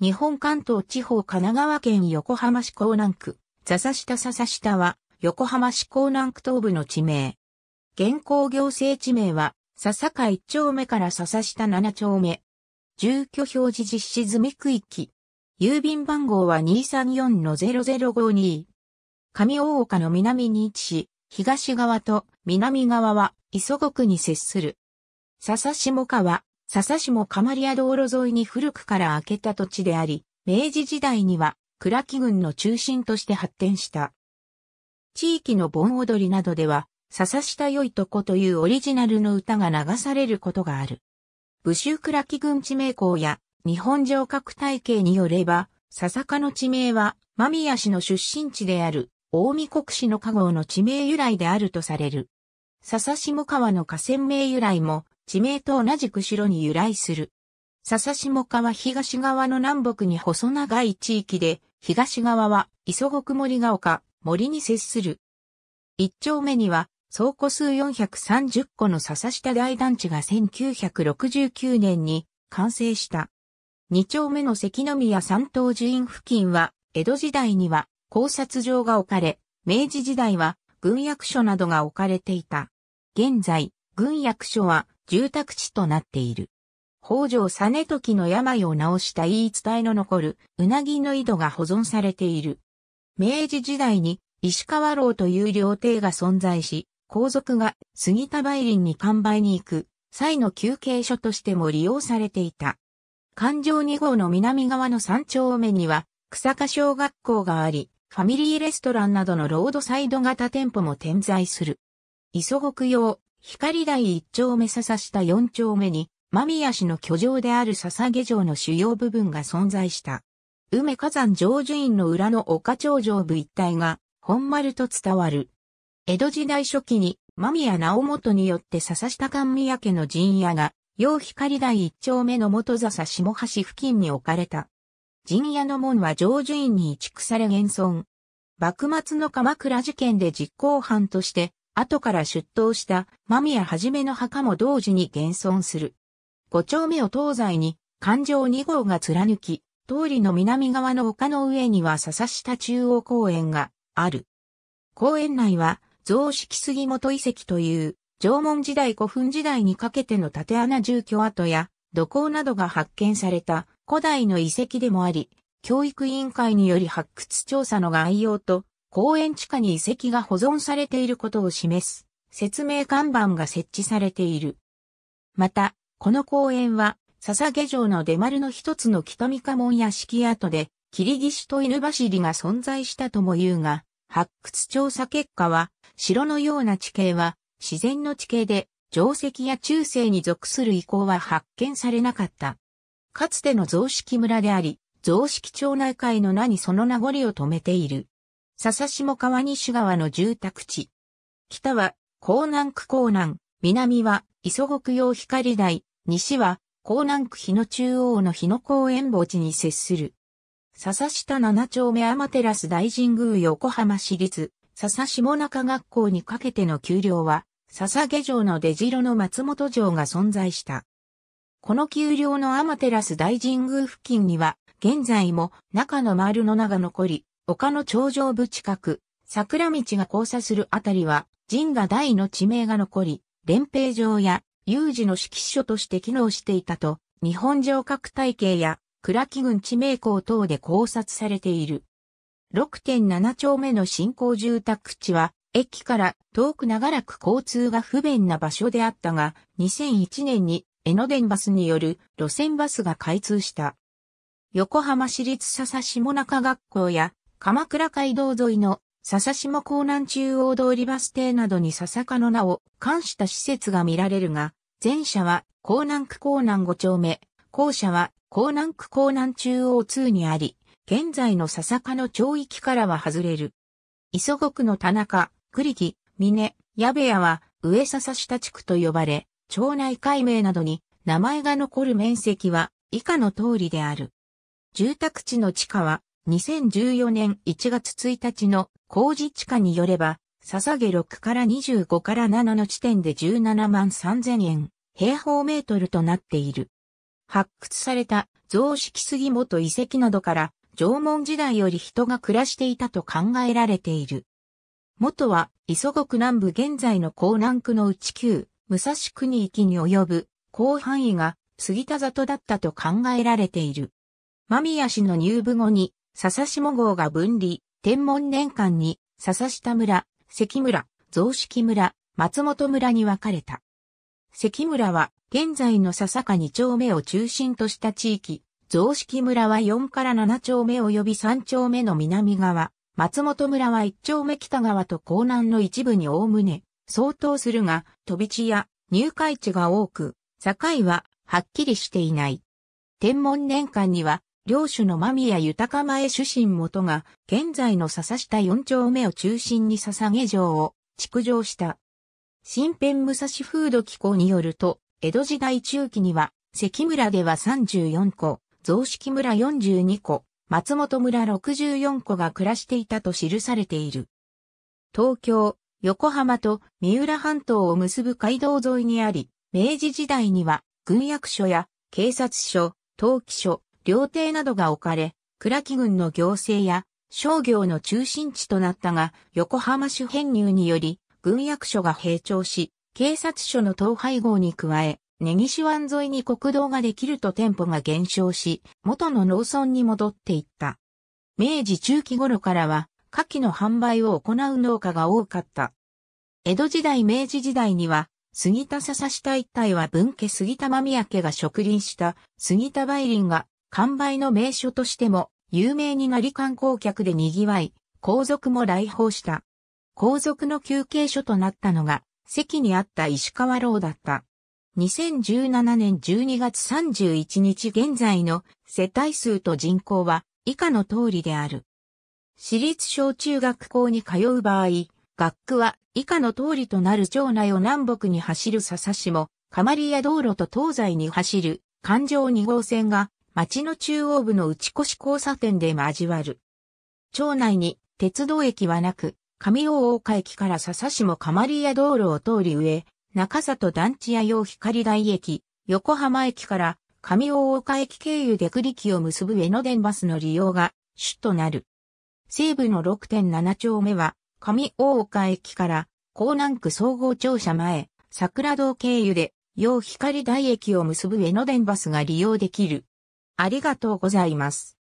日本関東地方神奈川県横浜市港南区、笹下笹下は、横浜市港南区東部の地名。現行行政地名は、笹下1丁目から笹下7丁目。住居表示実施済み区域。郵便番号は234-0052。上大岡の南に位置し、東側と南側は磯国に接する。笹下川、笹市も釜リア道路沿いに古くから開けた土地であり、明治時代には倉木郡の中心として発展した。地域の盆踊りなどでは、笹下良いとこというオリジナルの歌が流されることがある。武州倉木郡地名校や日本城郭体系によれば、笹鹿の地名は、間宮市の出身地である、大見国市の加護の地名由来であるとされる。笹下川の河川名由来も、地名と同じく城に由来する。笹下川東側の南北に細長い地域で、東側は磯国森が丘、森に接する。一丁目には、倉庫数430個の笹下大団地が1969年に完成した。二丁目の関宮三島寺院付近は、江戸時代には考察場が置かれ、明治時代は軍役所などが置かれていた。現在、軍役所は住宅地となっている。北条実時の病を治した言い伝えの残るうなぎの井戸が保存されている。明治時代に石川楼という料亭が存在し、皇族が杉田梅林に完売に行く際の休憩所としても利用されていた。環状2号の南側の山頂目には草加小学校があり、ファミリーレストランなどのロードサイド型店舗も点在する。磯国用光台一丁目笹下四丁目に、間宮氏の居城である笹下城の主要部分が存在した。梅火山上樹院の裏の丘頂上部一帯が、本丸と伝わる。江戸時代初期に、間宮直元によって笹下神宮家の陣屋が、陽光台一丁目の元笹下橋付近に置かれた。陣屋の門は上樹院に移築され現存。幕末の鎌倉事件で実行犯として、後から出頭した間宮はじめの墓も同時に現存する。五丁目を東西に環状2号が貫き、通りの南側の丘の上には笹下中央公園がある。公園内は雑式杉本遺跡という縄文時代古墳時代にかけての縦穴住居跡や土坑などが発見された古代の遺跡でもあり、教育委員会により発掘調査の概要と公園地下に遺跡が保存されていることを示す説明看板が設置されている。また、この公園は、笹毛城の出丸の一つの北三家門屋敷跡で、霧岸と犬走りが存在したとも言うが、発掘調査結果は、城のような地形は、自然の地形で、定石や中世に属する遺構は発見されなかった。かつての雑式村であり、雑式町内会の名にその名残を止めている。笹下川西川の住宅地。北は、江南区江南、南は、磯国用光台、西は、江南区日野中央の日野公園墓地に接する。笹下七丁目天照大神宮横浜市立、笹下中学校にかけての丘陵は、笹下城の出城の松本城が存在した。この丘陵の天照大神宮付近には、現在も中の丸の名が残り、丘の頂上部近く、桜道が交差するあたりは、神河大の地名が残り、連平城や有事の指揮所として機能していたと、日本城郭体系や倉木郡地名校等で考察されている。6.7丁目の新興住宅地は、駅から遠く長らく交通が不便な場所であったが、2001年に江ノ電バスによる路線バスが開通した。横浜市立笹下中学校や鎌倉街道沿いの笹下港南中央通りバス停などに笹かの名を冠した施設が見られるが、前者は港南区港南5丁目、後者は港南区港南中央2にあり、現在の笹かの町域からは外れる。磯子区の田中、栗木、峰、矢部屋は上笹下地区と呼ばれ、町内改名などに名前が残る面積は以下の通りである。住宅地の地下は2014年1月1日の工事地下によれば、捧げ6から25から7の地点で17万3000円、平方メートルとなっている。発掘された増式杉本遺跡などから縄文時代より人が暮らしていたと考えられている。元は磯国南部現在の江南区の内旧、武蔵国域に及ぶ広範囲が杉田里だったと考えられている。間宮氏の入部後に笹下号が分離、天文年間に、笹下村、関村、雑式村、松本村に分かれた。関村は、現在の笹か2丁目を中心とした地域、雑式村は4から7丁目及び3丁目の南側、松本村は1丁目北側と江南の一部におおむね、相当するが、飛び地や入会地が多く、境ははっきりしていない。天文年間には領主の間宮豊前主神元が、現在の笹下四丁目を中心に捧げ城を築城した。新編武蔵風土機構によると、江戸時代中期には、関村では34個、増式村42個、松本村64個が暮らしていたと記されている。東京、横浜と三浦半島を結ぶ街道沿いにあり、明治時代には軍役所や警察署、登記所、料亭などが置かれ、倉木郡の行政や商業の中心地となったが、横浜市編入により、軍役所が閉庁し、警察署の統廃合に加え、根岸湾沿いに国道ができると店舗が減少し、元の農村に戻っていった。明治中期頃からは、夏季の販売を行う農家が多かった。江戸時代明治時代には、杉田笹下一帯は分家杉田間宮家が植林した杉田梅林が完売の名所としても有名になり観光客で賑わい、皇族も来訪した。皇族の休憩所となったのが、席にあった石川楼だった。2017年12月31日現在の世帯数と人口は以下の通りである。私立小中学校に通う場合、学区は以下の通りとなる町内を南北に走る笹市も、かまりや道路と東西に走る環状2号線が町の中央部の内越交差点で交わる。町内に鉄道駅はなく、上大岡駅から笹まり屋道路を通り上、中里団地屋用光台駅、横浜駅から上大岡駅経由で栗木を結ぶ江ノ電バスの利用が主となる。西部の6.7丁目は、上大岡駅から港南区総合庁舎前、桜堂経由で、陽光台駅を結ぶ江ノ電バスが利用できる。ありがとうございます。